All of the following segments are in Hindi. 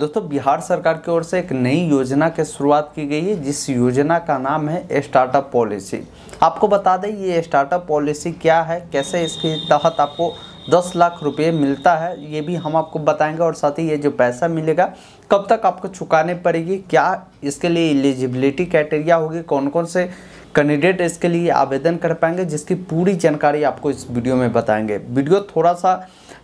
दोस्तों बिहार सरकार की ओर से एक नई योजना की शुरुआत की गई है जिस योजना का नाम है स्टार्टअप पॉलिसी आपको बता दें ये स्टार्टअप पॉलिसी क्या है कैसे इसके तहत आपको दस लाख रुपए मिलता है ये भी हम आपको बताएंगे और साथ ही ये जो पैसा मिलेगा कब तक आपको चुकाने पड़ेगी क्या इसके लिए एलिजिबिलिटी क्राइटेरिया होगी कौन कौन से कैंडिडेट इसके लिए आवेदन कर पाएंगे जिसकी पूरी जानकारी आपको इस वीडियो में बताएंगे वीडियो थोड़ा सा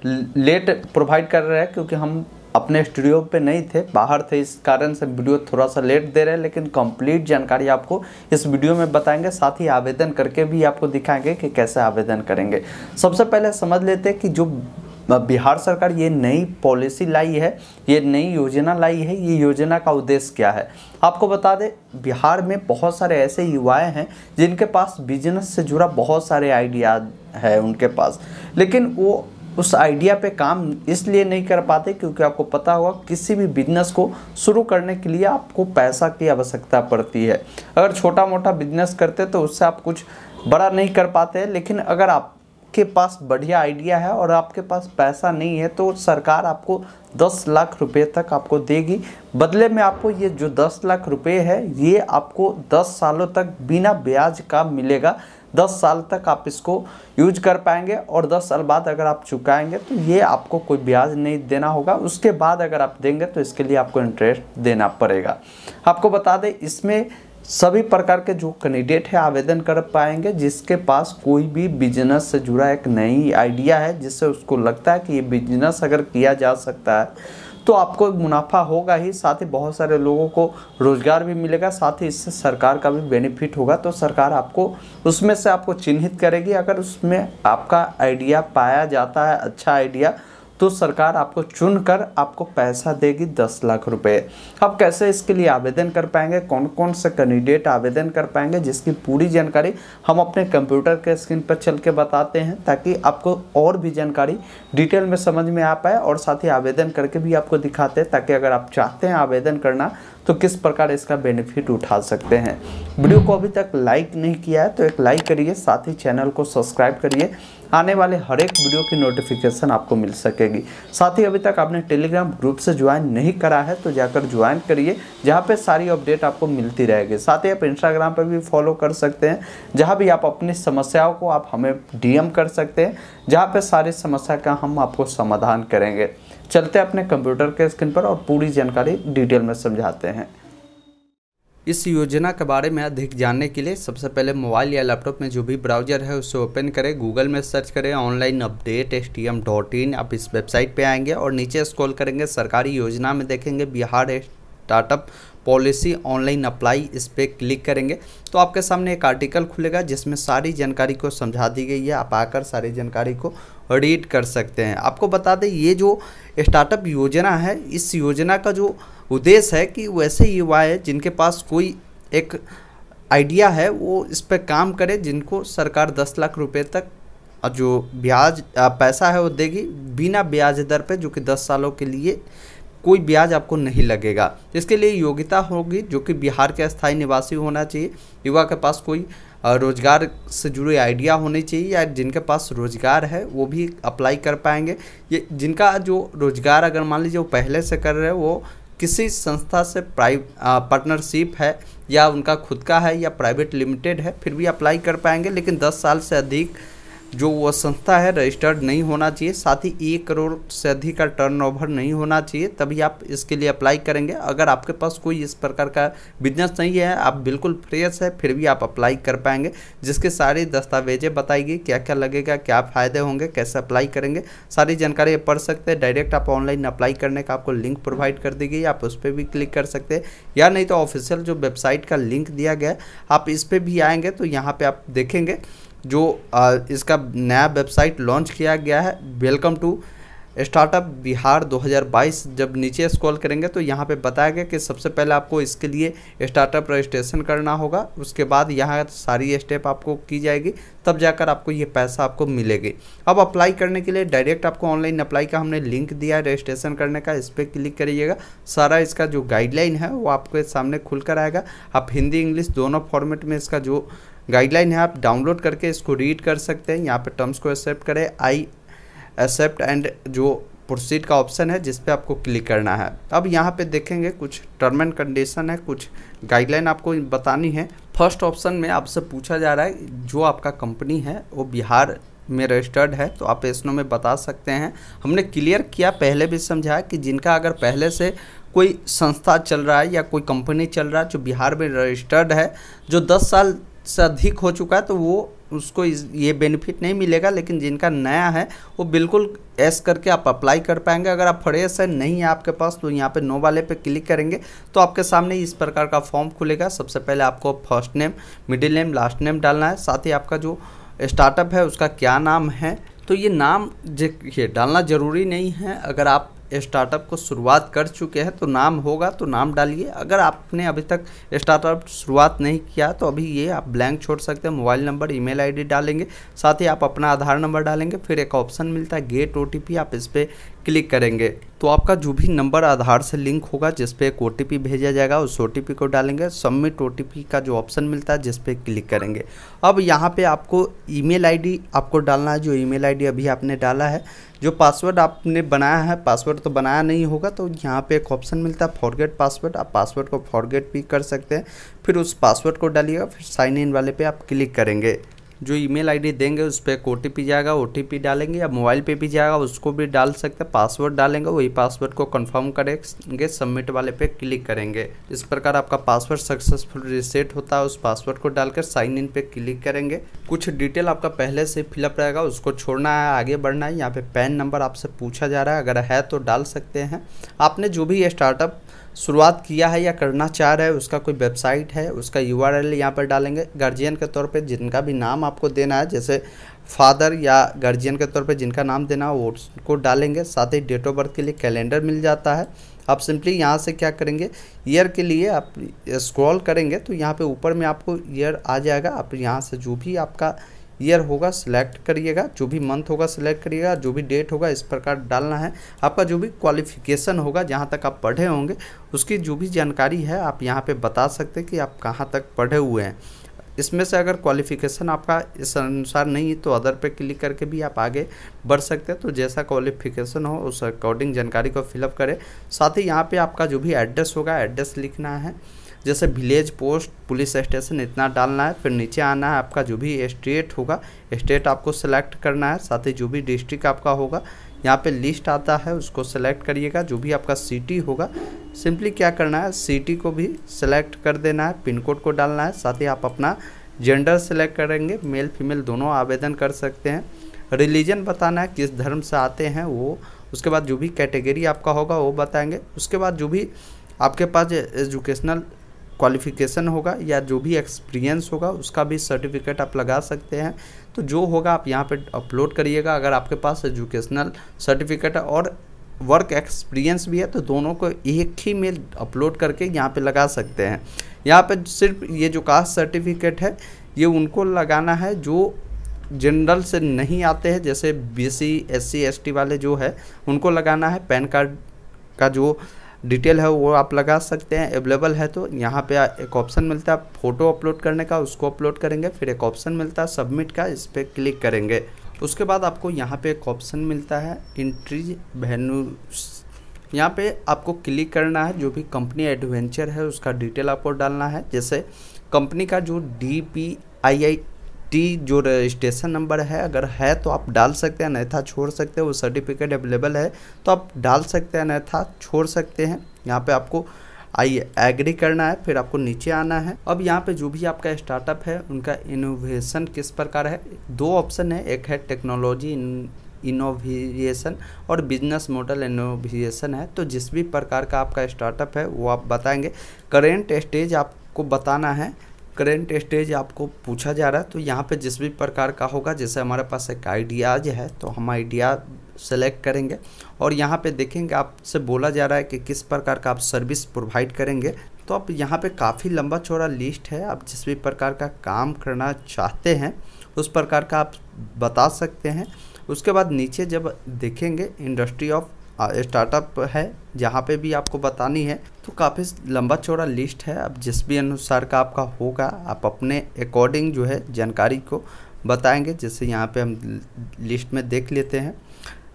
लेट प्रोवाइड कर रहे हैं क्योंकि हम अपने स्टूडियो पे नहीं थे बाहर थे इस कारण से वीडियो थोड़ा सा लेट दे रहे हैं लेकिन कंप्लीट जानकारी आपको इस वीडियो में बताएंगे साथ ही आवेदन करके भी आपको दिखाएंगे कि कैसे आवेदन करेंगे सबसे पहले समझ लेते हैं कि जो बिहार सरकार ये नई पॉलिसी लाई है ये नई योजना लाई है ये योजना का उद्देश्य क्या है आपको बता दें बिहार में बहुत सारे ऐसे युवाएँ हैं जिनके पास बिजनेस से जुड़ा बहुत सारे आइडिया है उनके पास लेकिन वो उस आइडिया पे काम इसलिए नहीं कर पाते क्योंकि आपको पता होगा किसी भी बिजनेस को शुरू करने के लिए आपको पैसा की आवश्यकता पड़ती है अगर छोटा मोटा बिजनेस करते तो उससे आप कुछ बड़ा नहीं कर पाते लेकिन अगर आप आपके पास बढ़िया आइडिया है और आपके पास पैसा नहीं है तो सरकार आपको दस लाख रुपए तक आपको देगी बदले में आपको ये जो दस लाख रुपए है ये आपको दस सालों तक बिना ब्याज का मिलेगा दस साल तक आप इसको यूज कर पाएंगे और दस साल बाद अगर आप चुकाएंगे तो ये आपको कोई ब्याज नहीं देना होगा उसके बाद अगर आप देंगे तो इसके लिए आपको इंटरेस्ट देना पड़ेगा आपको बता दें इसमें सभी प्रकार के जो कैंडिडेट है आवेदन कर पाएंगे जिसके पास कोई भी बिजनेस से जुड़ा एक नई आइडिया है जिससे उसको लगता है कि ये बिजनेस अगर किया जा सकता है तो आपको मुनाफा होगा ही साथ ही बहुत सारे लोगों को रोज़गार भी मिलेगा साथ ही इससे सरकार का भी बेनिफिट होगा तो सरकार आपको उसमें से आपको चिन्हित करेगी अगर उसमें आपका आइडिया पाया जाता है अच्छा आइडिया तो सरकार आपको चुनकर आपको पैसा देगी दस लाख रुपए अब कैसे इसके लिए आवेदन कर पाएंगे कौन कौन से कैंडिडेट आवेदन कर पाएंगे जिसकी पूरी जानकारी हम अपने कंप्यूटर के स्क्रीन पर चल के बताते हैं ताकि आपको और भी जानकारी डिटेल में समझ में आ पाए और साथ ही आवेदन करके भी आपको दिखाते हैं ताकि अगर आप चाहते हैं आवेदन करना तो किस प्रकार इसका बेनिफिट उठा सकते हैं वीडियो को अभी तक लाइक नहीं किया है तो एक लाइक करिए साथ ही चैनल को सब्सक्राइब करिए आने वाले हर एक वीडियो की नोटिफिकेशन आपको मिल सकेगी साथ ही अभी तक आपने टेलीग्राम ग्रुप से ज्वाइन नहीं करा है तो जाकर ज्वाइन करिए जहाँ पे सारी अपडेट आपको मिलती रहेगी साथ ही आप इंस्टाग्राम पर भी फॉलो कर सकते हैं जहाँ भी आप अपनी समस्याओं को आप हमें डीएम कर सकते हैं जहाँ पे सारी समस्या का हम आपको समाधान करेंगे चलते अपने कंप्यूटर के स्क्रीन पर और पूरी जानकारी डिटेल में समझाते हैं इस योजना के बारे में अधिक जानने के लिए सबसे पहले मोबाइल या लैपटॉप में जो भी ब्राउजर है उसे ओपन करें गूगल में सर्च करें online update S T M dot in आप इस वेबसाइट पे आएंगे और नीचे स्क्रॉल करेंगे सरकारी योजना में देखेंगे Bihar startup policy online apply इस पर क्लिक करेंगे तो आपके सामने एक आर्टिकल खुलेगा जिसमें सारी जानकारी को समझा दी गई है आप आकर सारी जानकारी को रीड कर सकते हैं आपको बता दें ये जो स्टार्टअप योजना है इस योजना का जो उद्देश्य है कि वैसे युवा है जिनके पास कोई एक आइडिया है वो इस पर काम करे जिनको सरकार दस लाख रुपये तक जो ब्याज पैसा है वो देगी बिना ब्याज दर पे जो कि दस सालों के लिए कोई ब्याज आपको नहीं लगेगा इसके लिए योग्यता होगी जो कि बिहार के अस्थायी निवासी होना चाहिए युवा के पास कोई रोजगार से जुड़े आइडिया होने चाहिए या जिनके पास रोजगार है वो भी अप्लाई कर पाएंगे ये जिनका जो रोजगार अगर मान लीजिए वो पहले से कर रहे हैं वो किसी संस्था से प्राइव पार्टनरशिप है या उनका खुद का है या प्राइवेट लिमिटेड है फिर भी अप्लाई कर पाएंगे लेकिन 10 साल से अधिक जो वह संस्था है रजिस्टर्ड नहीं होना चाहिए साथ ही एक करोड़ से अधिक का टर्नओवर नहीं होना चाहिए तभी आप इसके लिए अप्लाई करेंगे अगर आपके पास कोई इस प्रकार का बिजनेस नहीं है आप बिल्कुल फ्रेश है फिर भी आप अप्लाई कर पाएंगे जिसके सारे दस्तावेजें बताएगी क्या क्या लगेगा क्या फ़ायदे होंगे कैसे अप्लाई करेंगे सारी जानकारी पढ़ सकते हैं डायरेक्ट आप ऑनलाइन अप्लाई करने का आपको लिंक प्रोवाइड कर दी गई आप उस पर भी क्लिक कर सकते हैं या नहीं तो ऑफिशियल जो वेबसाइट का लिंक दिया गया आप इस पर भी आएँगे तो यहाँ पर आप देखेंगे जो इसका नया वेबसाइट लॉन्च किया गया है वेलकम टू स्टार्टअप बिहार 2022 जब नीचे स्क्रॉल करेंगे तो यहाँ पे बताया गया कि सबसे पहले आपको इसके लिए स्टार्टअप रजिस्ट्रेशन करना होगा उसके बाद यहाँ सारी स्टेप आपको की जाएगी तब जाकर आपको ये पैसा आपको मिलेगी अब अप्लाई करने के लिए डायरेक्ट आपको ऑनलाइन अप्लाई का हमने लिंक दिया है रजिस्ट्रेशन करने का इस पर क्लिक करिएगा सारा इसका जो गाइडलाइन है वो आपके सामने खुल कर आएगा आप हिंदी इंग्लिश दोनों फॉर्मेट में इसका जो गाइडलाइन है आप डाउनलोड करके इसको रीड कर सकते हैं यहाँ पर टर्म्स को एक्सेप्ट करें आई एक्सेप्ट एंड जो प्रोसीड का ऑप्शन है जिस आपको क्लिक करना है अब यहाँ पे देखेंगे कुछ टर्म एंड कंडीशन है कुछ गाइडलाइन आपको बतानी है फर्स्ट ऑप्शन में आपसे पूछा जा रहा है जो आपका कंपनी है वो बिहार में रजिस्टर्ड है तो आप इसनों में बता सकते हैं हमने क्लियर किया पहले भी समझाया कि जिनका अगर पहले से कोई संस्था चल रहा है या कोई कंपनी चल रहा है जो बिहार में रजिस्टर्ड है जो 10 साल से अधिक हो चुका है तो वो उसको इस ये बेनिफिट नहीं मिलेगा लेकिन जिनका नया है वो बिल्कुल एस करके आप अप्लाई कर पाएंगे अगर आप फ्रेश है नहीं है आपके पास तो यहाँ पे नो वाले पे क्लिक करेंगे तो आपके सामने इस प्रकार का फॉर्म खुलेगा सबसे पहले आपको first name middle name last name डालना है साथ ही आपका जो स्टार्टअप है उसका क्या नाम है तो ये नाम देखिए डालना ज़रूरी नहीं है अगर आप स्टार्टअप को शुरुआत कर चुके हैं तो नाम होगा तो नाम डालिए अगर आपने अभी तक स्टार्टअप शुरुआत नहीं किया तो अभी ये आप ब्लैंक छोड़ सकते हैं मोबाइल नंबर ईमेल आईडी डालेंगे साथ ही आप अपना आधार नंबर डालेंगे फिर एक ऑप्शन मिलता है गेट ओ आप इस पर क्लिक करेंगे तो आपका जो भी नंबर आधार से लिंक होगा जिस पे एक ओ भेजा जाएगा उस ओ को डालेंगे सबमिट ओ का जो ऑप्शन मिलता है जिस पे क्लिक करेंगे अब यहाँ पे आपको ईमेल आईडी आपको डालना है जो ईमेल आईडी अभी आपने डाला है जो पासवर्ड आपने बनाया है पासवर्ड तो बनाया नहीं होगा तो यहाँ पे एक ऑप्शन मिलता है फॉरगेट पासवर्ड आप पासवर्ड को फॉरगेट भी कर सकते हैं फिर उस पासवर्ड को डालिएगा फिर साइन इन वाले पर आप क्लिक करेंगे जो ईमेल आईडी देंगे उस पर एक ओ जाएगा ओ डालेंगे या मोबाइल पे भी जाएगा उसको भी डाल सकते हैं पासवर्ड डालेंगे वही पासवर्ड को कंफर्म करेंगे सबमिट वाले पे क्लिक करेंगे इस प्रकार आपका पासवर्ड सक्सेसफुल रिसेट होता है उस पासवर्ड को डालकर साइन इन पे क्लिक करेंगे कुछ डिटेल आपका पहले से फिलअप रहेगा उसको छोड़ना है आगे बढ़ना है यहाँ पे पैन नंबर आपसे पूछा जा रहा है अगर है तो डाल सकते हैं आपने जो भी स्टार्टअप शुरुआत किया है या करना चाह रहे हैं उसका कोई वेबसाइट है उसका यू आर एल यहाँ पर डालेंगे गार्जियन के तौर पे जिनका भी नाम आपको देना है जैसे फादर या गार्जियन के तौर पे जिनका नाम देना है वो उसको डालेंगे साथ ही डेट ऑफ बर्थ के लिए कैलेंडर मिल जाता है आप सिंपली यहाँ से क्या करेंगे ईयर के लिए आप स्क्रॉल करेंगे तो यहाँ पर ऊपर में आपको ईयर आ जाएगा आप यहाँ से जो भी आपका ईयर होगा सिलेक्ट करिएगा जो भी मंथ होगा सिलेक्ट करिएगा जो भी डेट होगा इस प्रकार डालना है आपका जो भी क्वालिफिकेशन होगा जहाँ तक आप पढ़े होंगे उसकी जो भी जानकारी है आप यहाँ पे बता सकते हैं कि आप कहाँ तक पढ़े हुए हैं इसमें से अगर क्वालिफिकेशन आपका इस अनुसार नहीं है तो अदर पे क्लिक करके भी आप आगे बढ़ सकते हैं तो जैसा क्वालिफिकेशन हो उस अकॉर्डिंग जानकारी को फिलअप करें साथ ही यहाँ पर आपका जो भी एड्रेस होगा एड्रेस लिखना है जैसे विलेज पोस्ट पुलिस स्टेशन इतना डालना है फिर नीचे आना है आपका जो भी स्टेट होगा स्टेट आपको सेलेक्ट करना है साथ ही जो भी डिस्ट्रिक्ट आपका होगा यहाँ पे लिस्ट आता है उसको सेलेक्ट करिएगा जो भी आपका सिटी होगा सिंपली क्या करना है सिटी को भी सेलेक्ट कर देना है पिन कोड को डालना है साथ ही आप अपना जेंडर सेलेक्ट करेंगे मेल फीमेल दोनों आवेदन कर सकते हैं रिलीजन बताना है किस धर्म से आते हैं वो उसके बाद जो भी कैटेगरी आपका होगा वो बताएंगे उसके बाद जो भी आपके पास एजुकेशनल क्वालिफिकेशन होगा या जो भी एक्सपीरियंस होगा उसका भी सर्टिफिकेट आप लगा सकते हैं तो जो होगा आप यहाँ पे अपलोड करिएगा अगर आपके पास एजुकेशनल सर्टिफिकेट और वर्क एक्सपीरियंस भी है तो दोनों को एक ही में अपलोड करके यहाँ पे लगा सकते हैं यहाँ पे सिर्फ ये जो कास्ट सर्टिफिकेट है ये उनको लगाना है जो जनरल से नहीं आते हैं जैसे बी सी वाले जो है उनको लगाना है पैन कार्ड का जो डिटेल है वो आप लगा सकते हैं अवेलेबल है तो यहाँ पे एक ऑप्शन मिलता है फ़ोटो अपलोड करने का उसको अपलोड करेंगे फिर एक ऑप्शन मिलता है सबमिट का इस पर क्लिक करेंगे उसके बाद आपको यहाँ पे एक ऑप्शन मिलता है इंट्री वेन्यू यहाँ पे आपको क्लिक करना है जो भी कंपनी एडवेंचर है उसका डिटेल आपको डालना है जैसे कंपनी का जो D P I I T जो रजिस्ट्रेशन नंबर है अगर है तो आप डाल सकते हैं अन्यथा छोड़ सकते हैं वो सर्टिफिकेट अवेलेबल है तो आप डाल सकते हैं अन्यथा छोड़ सकते हैं यहाँ पे आपको आई एग्री करना है फिर आपको नीचे आना है अब यहाँ पे जो भी आपका स्टार्टअप है उनका इनोवेशन किस प्रकार है दो ऑप्शन है एक है टेक्नोलॉजी इनोवेशन और बिजनेस मॉडल इनोवेशन है तो जिस भी प्रकार का आपका स्टार्टअप है वो आप बताएंगे करेंट स्टेज आपको बताना है करेंट स्टेज आपको पूछा जा रहा है तो यहाँ पे जिस भी प्रकार का होगा जैसे हमारे पास एक आइडियाज है तो हम आइडिया सेलेक्ट करेंगे और यहाँ पे देखेंगे आपसे बोला जा रहा है कि किस प्रकार का आप सर्विस प्रोवाइड करेंगे तो आप यहाँ पे काफ़ी लंबा चौड़ा लिस्ट है आप जिस भी प्रकार का काम करना चाहते हैं उस प्रकार का आप बता सकते हैं उसके बाद नीचे जब देखेंगे इंडस्ट्री ऑफ स्टार्टअप है जहाँ पे भी आपको बतानी है तो काफ़ी लंबा चौड़ा लिस्ट है अब जिस भी अनुसार का आपका होगा आप अपने अकॉर्डिंग जो है जानकारी को बताएंगे जैसे यहाँ पे हम लिस्ट में देख लेते हैं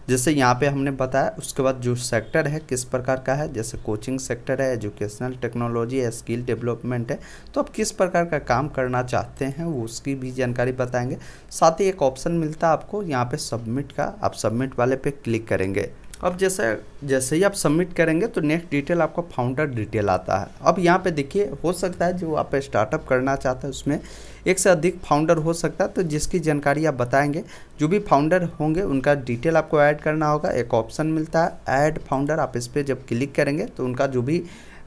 जैसे यहाँ पे हमने बताया उसके बाद जो सेक्टर है किस प्रकार का है जैसे कोचिंग सेक्टर है एजुकेशनल टेक्नोलॉजी है स्किल डेवलपमेंट है तो आप किस प्रकार का काम करना चाहते हैं वो उसकी भी जानकारी बताएंगे साथ ही एक ऑप्शन मिलता है आपको यहाँ पे सबमिट का आप सबमिट वाले पे क्लिक करेंगे अब जैसे जैसे ही आप सबमिट करेंगे तो नेक्स्ट डिटेल आपका फाउंडर डिटेल आता है अब यहाँ पे देखिए हो सकता है जो आप स्टार्टअप करना चाहते हैं उसमें एक से अधिक फाउंडर हो सकता है तो जिसकी जानकारी आप बताएंगे जो भी फाउंडर होंगे उनका डिटेल आपको ऐड करना होगा एक ऑप्शन मिलता है ऐड फाउंडर आप इस पर जब क्लिक करेंगे तो उनका जो भी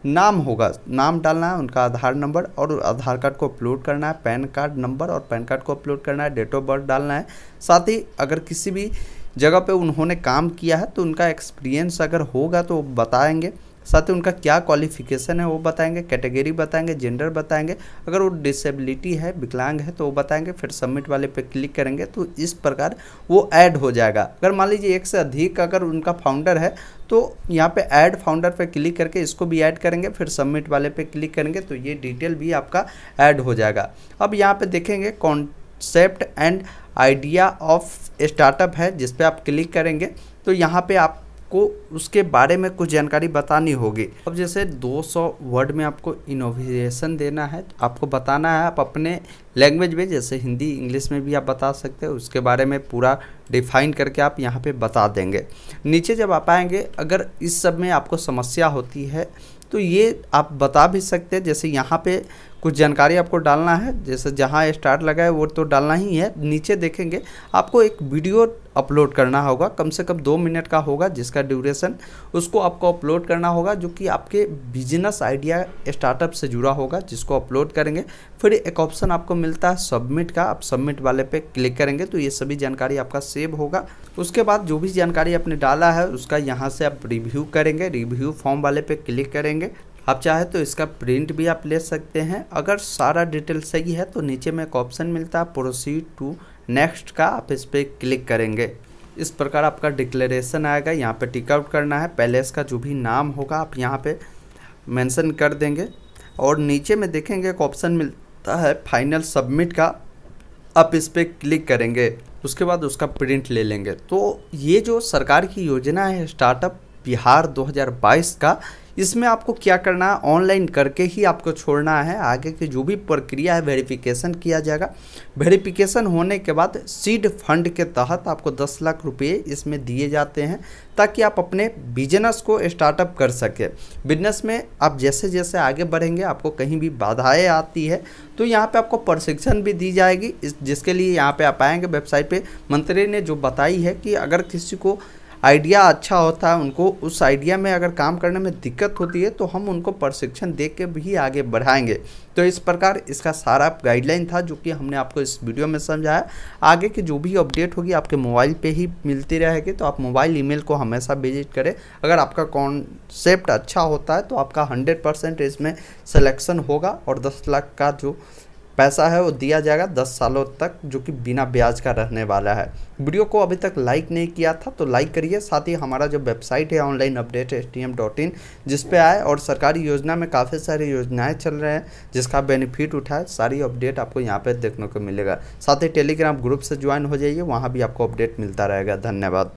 नाम होगा नाम डालना है उनका आधार नंबर और आधार कार्ड को अपलोड करना है पैन कार्ड नंबर और पैन कार्ड को अपलोड करना है डेट ऑफ बर्थ डालना है साथ ही अगर किसी भी जगह पे उन्होंने काम किया है तो उनका एक्सपीरियंस अगर होगा तो बताएंगे साथ ही उनका क्या क्वालिफिकेशन है वो बताएंगे कैटेगरी बताएंगे जेंडर बताएंगे अगर वो डिसेबिलिटी है विकलांग है तो वो बताएंगे फिर सबमिट वाले पे क्लिक करेंगे तो इस प्रकार वो ऐड हो जाएगा अगर मान लीजिए एक से अधिक अगर उनका फाउंडर है तो यहाँ पे ऐड फाउंडर पे क्लिक करके इसको भी ऐड करेंगे फिर सबमिट वाले पे क्लिक करेंगे तो ये डिटेल भी आपका ऐड हो जाएगा अब यहाँ पे देखेंगे कॉन्ट concept and idea of startup है जिस पर आप क्लिक करेंगे तो यहाँ पे आपको उसके बारे में कुछ जानकारी बतानी होगी अब जैसे 200 वर्ड में आपको इनोवेशन देना है तो आपको बताना है आप अपने लैंग्वेज में जैसे हिंदी इंग्लिश में भी आप बता सकते हो उसके बारे में पूरा डिफाइन करके आप यहाँ पे बता देंगे नीचे जब आप आएंगे अगर इस सब में आपको समस्या होती है तो ये आप बता भी सकते हैं जैसे यहाँ पे कुछ जानकारी आपको डालना है जैसे जहाँ स्टार्ट लगा है वो तो डालना ही है नीचे देखेंगे आपको एक वीडियो अपलोड करना होगा कम से कम दो मिनट का होगा जिसका ड्यूरेशन उसको आपको अपलोड करना होगा जो कि आपके बिजनेस आइडिया स्टार्टअप से जुड़ा होगा जिसको अपलोड करेंगे फिर एक ऑप्शन आपको मिलता है सबमिट का आप सबमिट वाले पे क्लिक करेंगे तो ये सभी जानकारी आपका सेव होगा उसके बाद जो भी जानकारी आपने डाला है उसका यहाँ से आप रिव्यू करेंगे रिव्यू फॉर्म वाले पे क्लिक करेंगे आप चाहे तो इसका प्रिंट भी आप ले सकते हैं अगर सारा डिटेल सही है तो नीचे में एक ऑप्शन मिलता है प्रोसीड टू नेक्स्ट का आप इस पर क्लिक करेंगे इस प्रकार आपका डिक्लेरेशन आएगा यहाँ पर टिकआउट करना है पैलेस का जो भी नाम होगा आप यहाँ पर मैंसन कर देंगे और नीचे में देखेंगे एक ऑप्शन मिलता है फाइनल सबमिट का आप इस पर क्लिक करेंगे उसके बाद उसका प्रिंट ले लेंगे तो ये जो सरकार की योजना है स्टार्टअप बिहार 2022 का इसमें आपको क्या करना है ऑनलाइन करके ही आपको छोड़ना है आगे की जो भी प्रक्रिया है वेरिफिकेशन किया जाएगा वेरिफिकेशन होने के बाद सीड फंड के तहत आपको दस लाख रुपये इसमें दिए जाते हैं ताकि आप अपने बिजनेस को स्टार्टअप कर सकें बिजनेस में आप जैसे जैसे आगे बढ़ेंगे आपको कहीं भी बाधाएं आती है तो यहाँ पे आपको प्रशिक्षण भी दी जाएगी जिसके लिए यहाँ पे आप आएंगे वेबसाइट पे मंत्री ने जो बताई है कि अगर किसी को आइडिया अच्छा होता है उनको उस आइडिया में अगर काम करने में दिक्कत होती है तो हम उनको प्रशिक्षण दे के भी आगे बढ़ाएंगे तो इस प्रकार इसका सारा गाइडलाइन था जो कि हमने आपको इस वीडियो में समझाया आगे की जो भी अपडेट होगी आपके मोबाइल पे ही मिलती रहेगी तो आप मोबाइल ईमेल को हमेशा विजिट करें अगर आपका कॉन्सेप्ट अच्छा होता है तो आपका हंड्रेड परसेंट इसमें सलेक्शन होगा और दस लाख का जो पैसा है वो दिया जाएगा दस सालों तक जो कि बिना ब्याज का रहने वाला है वीडियो को अभी तक लाइक नहीं किया था तो लाइक करिए साथ ही हमारा जो वेबसाइट है online update S T M dot in जिसपे आए और सरकारी योजना में काफ़ी सारी योजनाएं चल रहे हैं जिसका बेनिफिट उठाए सारी अपडेट आपको यहाँ पर देखने को मिलेगा साथ ही टेलीग्राम ग्रुप से ज्वाइन हो जाइए वहाँ भी आपको अपडेट मिलता रहेगा धन्यवाद